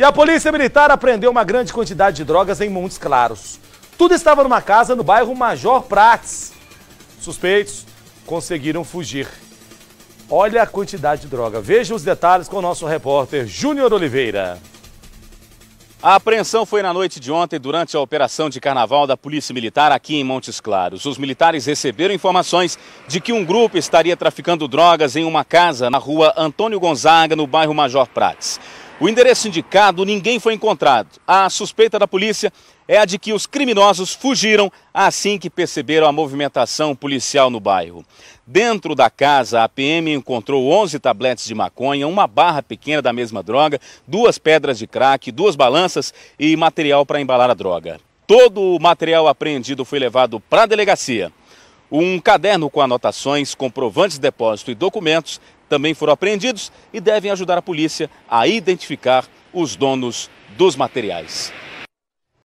E a polícia militar apreendeu uma grande quantidade de drogas em Montes Claros. Tudo estava numa casa no bairro Major Prates. Suspeitos conseguiram fugir. Olha a quantidade de droga. Veja os detalhes com o nosso repórter Júnior Oliveira. A apreensão foi na noite de ontem, durante a operação de carnaval da Polícia Militar aqui em Montes Claros. Os militares receberam informações de que um grupo estaria traficando drogas em uma casa na rua Antônio Gonzaga, no bairro Major Prates. O endereço indicado, ninguém foi encontrado. A suspeita da polícia é a de que os criminosos fugiram assim que perceberam a movimentação policial no bairro. Dentro da casa, a PM encontrou 11 tabletes de maconha, uma barra pequena da mesma droga, duas pedras de crack, duas balanças e material para embalar a droga. Todo o material apreendido foi levado para a delegacia. Um caderno com anotações, comprovantes de depósito e documentos também foram apreendidos e devem ajudar a polícia a identificar os donos dos materiais.